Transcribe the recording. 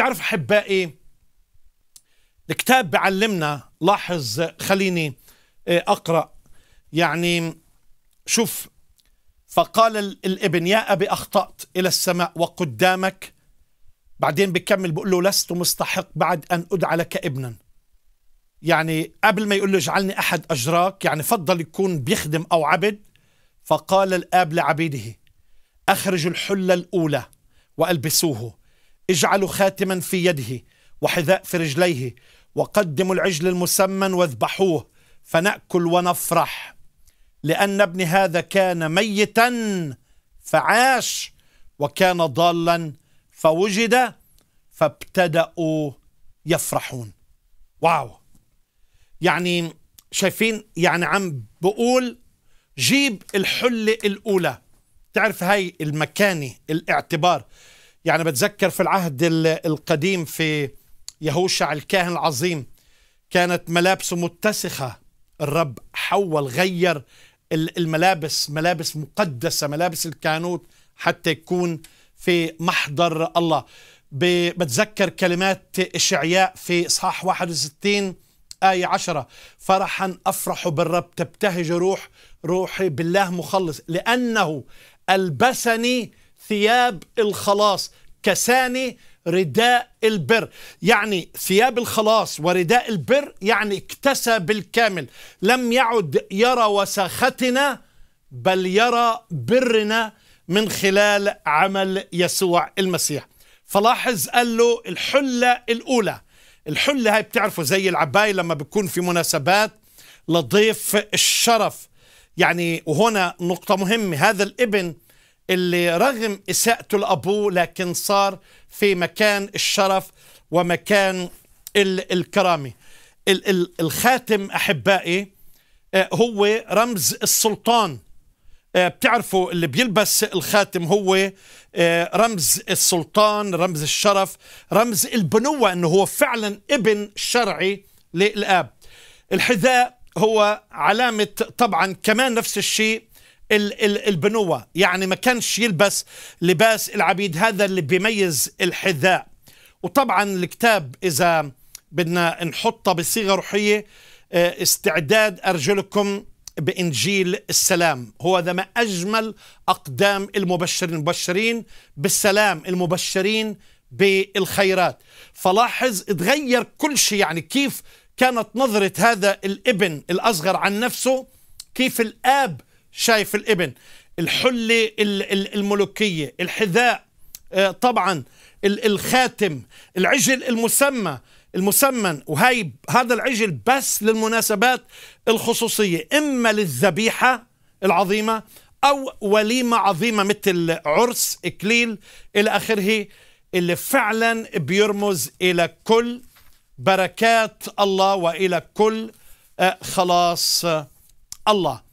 تعرف احبائي الكتاب بعلمنا لاحظ خليني آه، اقرا يعني شوف فقال الابن يا ابي اخطات الى السماء وقدامك بعدين بكمل بقول له لست مستحق بعد ان ادعى لك ابنا يعني قبل ما يقول له اجعلني احد اجراك يعني فضل يكون بيخدم او عبد فقال الاب لعبيده اخرجوا الحله الاولى والبسوه اجعلوا خاتما في يده وحذاء في رجليه وقدموا العجل المسمن واذبحوه فنأكل ونفرح لأن ابن هذا كان ميتا فعاش وكان ضالا فوجد فابتدأوا يفرحون واو يعني شايفين يعني عم بقول جيب الحلة الأولى تعرف هاي المكانة الاعتبار يعني بتذكر في العهد القديم في يهوشع الكاهن العظيم كانت ملابسه متسخة الرب حول غير الملابس ملابس مقدسة ملابس الكانوت حتى يكون في محضر الله بتذكر كلمات إشعياء في إصحاح 61 آية 10 فرحا أفرح بالرب تبتهج روح روحي بالله مخلص لأنه ألبسني ثياب الخلاص كساني رداء البر يعني ثياب الخلاص ورداء البر يعني اكتسى بالكامل لم يعد يرى وساختنا بل يرى برنا من خلال عمل يسوع المسيح فلاحظ قال له الحلة الأولى الحلة هاي بتعرفوا زي العباية لما بتكون في مناسبات لضيف الشرف يعني وهنا نقطة مهمة هذا الابن اللي رغم إساءته لأبوه لكن صار في مكان الشرف ومكان الكرامة الخاتم أحبائي آه، هو رمز السلطان آه، بتعرفوا اللي بيلبس الخاتم هو آه، رمز السلطان رمز الشرف رمز البنوة أنه هو فعلا ابن شرعي للآب الحذاء هو علامة طبعا كمان نفس الشيء البنوة يعني ما كانش يلبس لباس العبيد هذا اللي بيميز الحذاء وطبعا الكتاب إذا بدنا نحطه بصيغة روحية آه، استعداد أرجلكم بإنجيل السلام هو ذا ما أجمل أقدام المبشرين المبشرين بالسلام المبشرين بالخيرات فلاحظ اتغير كل شيء يعني كيف كانت نظرة هذا الابن الأصغر عن نفسه كيف الآب شايف الابن الحله الملوكيه الحذاء آه، طبعا الخاتم العجل المسمى المسمن وهي هذا العجل بس للمناسبات الخصوصيه اما للذبيحه العظيمه او وليمه عظيمه مثل عرس اكليل الى اخره اللي فعلا بيرمز الى كل بركات الله والى كل آه، خلاص آه، الله